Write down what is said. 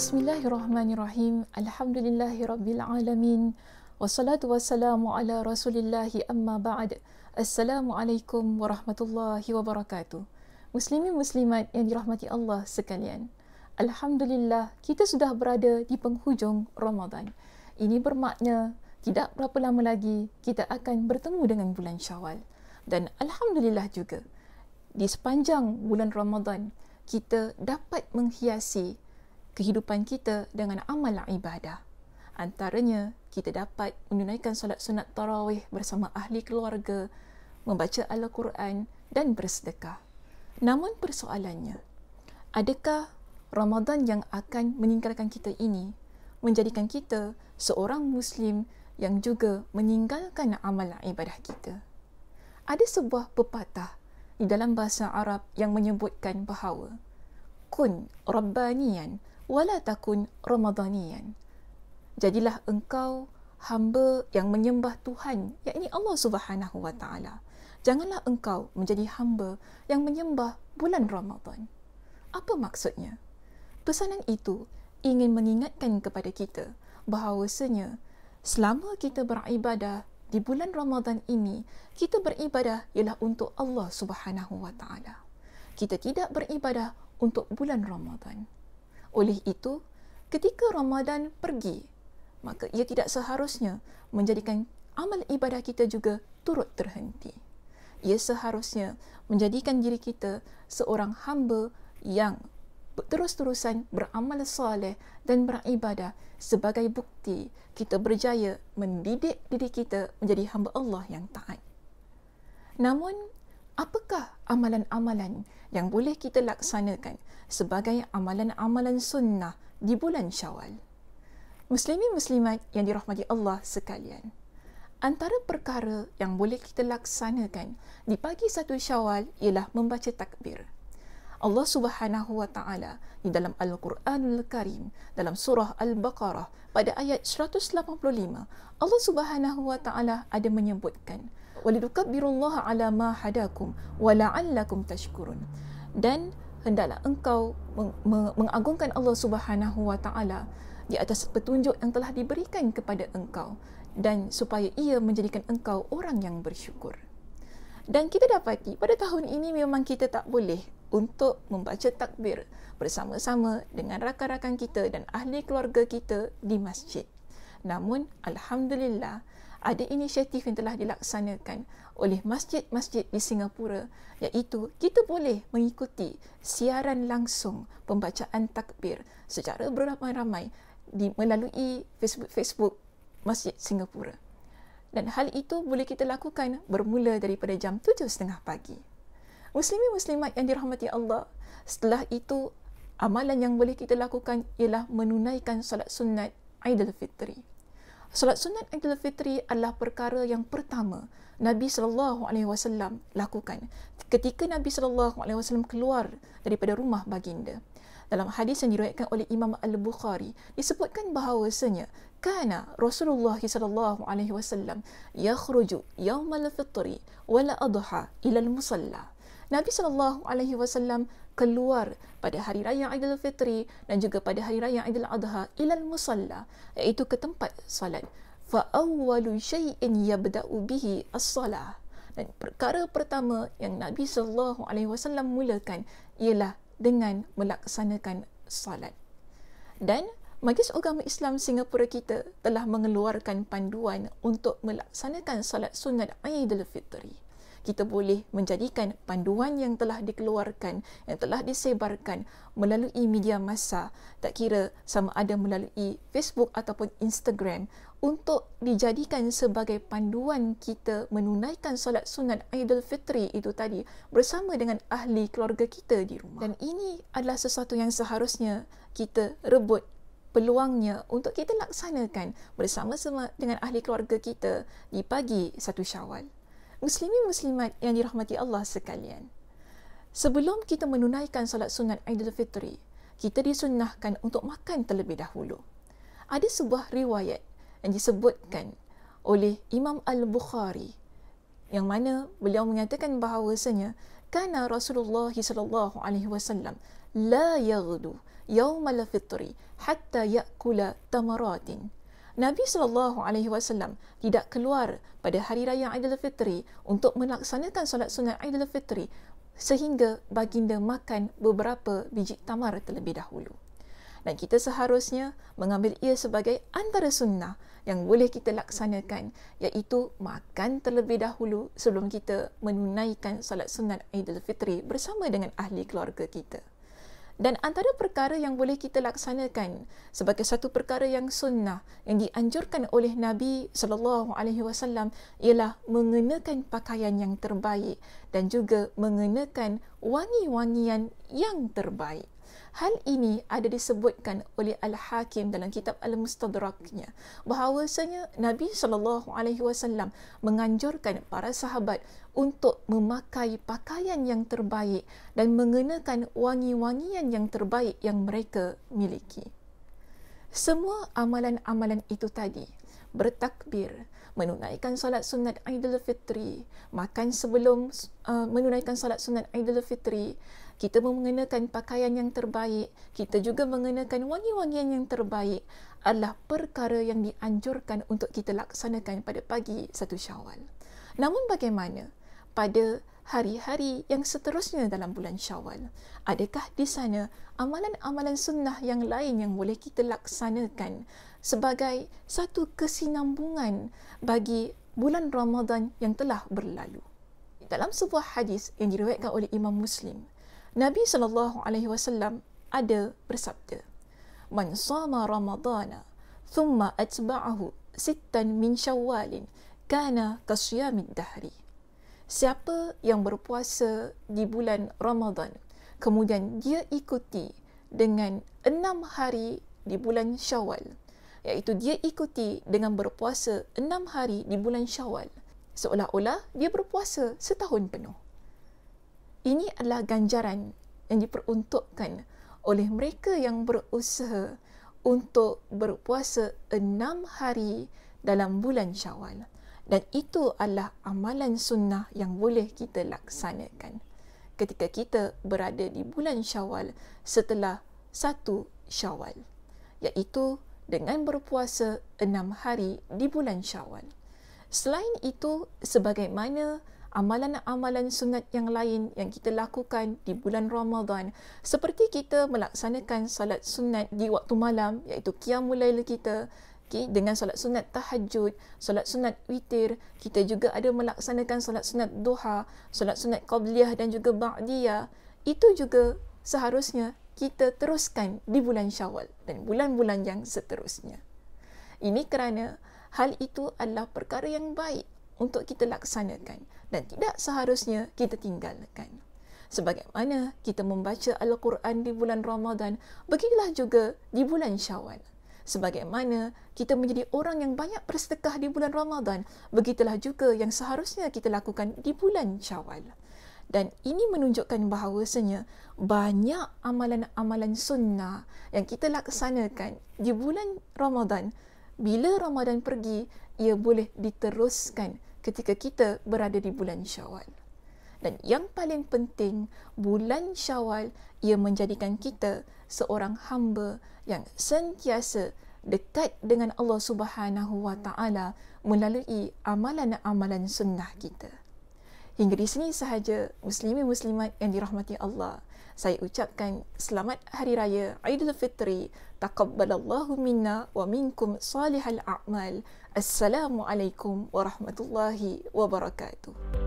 Bismillahirrahmanirrahim. Alhamdulillahirrabbilalamin. Wassalatu wassalamu ala rasulillahi amma ba'd. Assalamualaikum warahmatullahi wabarakatuh. Muslimin muslimat yang dirahmati Allah sekalian. Alhamdulillah, kita sudah berada di penghujung Ramadan. Ini bermakna tidak berapa lama lagi kita akan bertemu dengan bulan syawal. Dan Alhamdulillah juga, di sepanjang bulan Ramadan, kita dapat menghiasi kehidupan kita dengan amal ibadah. Antaranya, kita dapat menunaikan solat sunat tarawih bersama ahli keluarga, membaca Al-Quran dan bersedekah. Namun persoalannya, adakah Ramadan yang akan meninggalkan kita ini menjadikan kita seorang Muslim yang juga meninggalkan amal ibadah kita? Ada sebuah pepatah di dalam bahasa Arab yang menyebutkan bahawa kun rabbaniyan wala takun ramadhanian jadilah engkau hamba yang menyembah Tuhan yakni Allah Subhanahu wa taala janganlah engkau menjadi hamba yang menyembah bulan Ramadan apa maksudnya pesanan itu ingin mengingatkan kepada kita bahawasanya selama kita beribadah di bulan Ramadan ini kita beribadah ialah untuk Allah Subhanahu wa taala kita tidak beribadah untuk bulan Ramadan. Oleh itu, ketika Ramadan pergi, maka ia tidak seharusnya menjadikan amal ibadah kita juga turut terhenti. Ia seharusnya menjadikan diri kita seorang hamba yang terus-terusan beramal soleh dan beribadah sebagai bukti kita berjaya mendidik diri kita menjadi hamba Allah yang taat. Namun, apakah amalan-amalan yang boleh kita laksanakan sebagai amalan-amalan sunnah di bulan Syawal. Muslimin muslimat yang dirahmati Allah sekalian. Antara perkara yang boleh kita laksanakan di pagi satu Syawal ialah membaca takbir. Allah Subhanahu Wa Taala di dalam al Quran Al Karim dalam surah Al-Baqarah pada ayat 185 Allah Subhanahu Wa Taala ada menyebutkan walidukabbirullah ala ma hadakum wa la'allakum tashkurun dan hendaklah engkau meng- meng- mengagungkan Allah Subhanahu Wa Taala di atas petunjuk yang telah diberikan kepada engkau dan supaya ia menjadikan engkau orang yang bersyukur. Dan kita dapati pada tahun ini memang kita tak boleh untuk membaca takbir bersama-sama dengan rakan-rakan kita dan ahli keluarga kita di masjid. Namun, Alhamdulillah, ada inisiatif yang telah dilaksanakan oleh masjid-masjid di Singapura iaitu kita boleh mengikuti siaran langsung pembacaan takbir secara beramai-ramai di melalui Facebook-Facebook Masjid Singapura. Dan hal itu boleh kita lakukan bermula daripada jam 7.30 pagi. Muslimi muslimat yang dirahmati Allah, setelah itu amalan yang boleh kita lakukan ialah menunaikan solat sunat Fitri. Solat sunat Fitri adalah perkara yang pertama Nabi sallallahu alaihi wasallam lakukan ketika Nabi sallallahu alaihi wasallam keluar daripada rumah baginda. Dalam hadis yang diriwayatkan oleh Imam Al-Bukhari disebutkan bahawasanya kana Rasulullah sallallahu alaihi wasallam yakhruju yawmal fitri wala adha ila al-musalla. Nabi sallallahu alaihi wasallam keluar pada hari raya Idul Fitri dan juga pada hari raya Idul Adha ila musalla iaitu ke tempat solat. Fa awwalu shay'in yabda'u bihi as-salah. Dan perkara pertama yang Nabi sallallahu alaihi wasallam mulakan ialah dengan melaksanakan solat. Dan Majlis Agama Islam Singapura kita telah mengeluarkan panduan untuk melaksanakan solat sunat Aidilfitri. Fitri kita boleh menjadikan panduan yang telah dikeluarkan, yang telah disebarkan melalui media massa, tak kira sama ada melalui Facebook ataupun Instagram, untuk dijadikan sebagai panduan kita menunaikan solat sunat Aidilfitri itu tadi bersama dengan ahli keluarga kita di rumah. Dan ini adalah sesuatu yang seharusnya kita rebut peluangnya untuk kita laksanakan bersama-sama dengan ahli keluarga kita di pagi satu syawal. Muslimin muslimat yang dirahmati Allah sekalian. Sebelum kita menunaikan solat sunat Aidilfitri, kita disunnahkan untuk makan terlebih dahulu. Ada sebuah riwayat yang disebutkan oleh Imam Al-Bukhari yang mana beliau mengatakan bahawasanya kana Rasulullah sallallahu alaihi wasallam la yaghdu yaumal fitri hatta yakula tamaratin Nabi sallallahu alaihi wasallam tidak keluar pada hari raya Aidilfitri untuk melaksanakan solat sunat Aidilfitri sehingga baginda makan beberapa biji tamar terlebih dahulu. Dan kita seharusnya mengambil ia sebagai antara sunnah yang boleh kita laksanakan iaitu makan terlebih dahulu sebelum kita menunaikan solat sunat Aidilfitri bersama dengan ahli keluarga kita. Dan antara perkara yang boleh kita laksanakan sebagai satu perkara yang sunnah yang dianjurkan oleh Nabi sallallahu alaihi wasallam ialah mengenakan pakaian yang terbaik dan juga mengenakan wangi-wangian yang terbaik. Hal ini ada disebutkan oleh Al-Hakim dalam kitab Al-Mustadraknya bahawasanya Nabi sallallahu alaihi wasallam menganjurkan para sahabat untuk memakai pakaian yang terbaik dan mengenakan wangi-wangian yang terbaik yang mereka miliki. Semua amalan-amalan itu tadi bertakbir, menunaikan solat sunat Aidilfitri, makan sebelum uh, menunaikan solat sunat Aidilfitri, kita mengenakan pakaian yang terbaik, kita juga mengenakan wangi-wangian yang terbaik adalah perkara yang dianjurkan untuk kita laksanakan pada pagi satu Syawal. Namun bagaimana pada hari-hari yang seterusnya dalam bulan Syawal? Adakah di sana amalan-amalan sunnah yang lain yang boleh kita laksanakan sebagai satu kesinambungan bagi bulan Ramadan yang telah berlalu. Dalam sebuah hadis yang diriwayatkan oleh Imam Muslim, Nabi sallallahu alaihi wasallam ada bersabda, "Man sama Ramadana thumma atba'ahu sittan min Syawal, kana kasyamid dahri." Siapa yang berpuasa di bulan Ramadan, kemudian dia ikuti dengan enam hari di bulan Syawal, iaitu dia ikuti dengan berpuasa enam hari di bulan Syawal seolah-olah dia berpuasa setahun penuh. Ini adalah ganjaran yang diperuntukkan oleh mereka yang berusaha untuk berpuasa enam hari dalam bulan Syawal dan itu adalah amalan sunnah yang boleh kita laksanakan ketika kita berada di bulan Syawal setelah satu Syawal iaitu dengan berpuasa enam hari di bulan Syawal. Selain itu, sebagaimana amalan-amalan sunat yang lain yang kita lakukan di bulan Ramadan seperti kita melaksanakan salat sunat di waktu malam iaitu qiyamul lail kita okay, dengan salat sunat tahajud, salat sunat witir, kita juga ada melaksanakan salat sunat duha, salat sunat qabliyah dan juga ba'diyah itu juga seharusnya kita teruskan di bulan Syawal dan bulan-bulan yang seterusnya. Ini kerana hal itu adalah perkara yang baik untuk kita laksanakan dan tidak seharusnya kita tinggalkan. Sebagaimana kita membaca Al-Quran di bulan Ramadan, begitulah juga di bulan Syawal. Sebagaimana kita menjadi orang yang banyak bersedekah di bulan Ramadan, begitulah juga yang seharusnya kita lakukan di bulan Syawal dan ini menunjukkan bahawasanya banyak amalan-amalan sunnah yang kita laksanakan di bulan Ramadan bila Ramadan pergi ia boleh diteruskan ketika kita berada di bulan Syawal dan yang paling penting bulan Syawal ia menjadikan kita seorang hamba yang sentiasa dekat dengan Allah Subhanahu Wa melalui amalan-amalan sunnah kita Hingga di sini sahaja muslimin muslimat yang dirahmati Allah. Saya ucapkan selamat hari raya Aidilfitri. Taqabbalallahu minna wa minkum salihal a'mal. Assalamualaikum warahmatullahi wabarakatuh.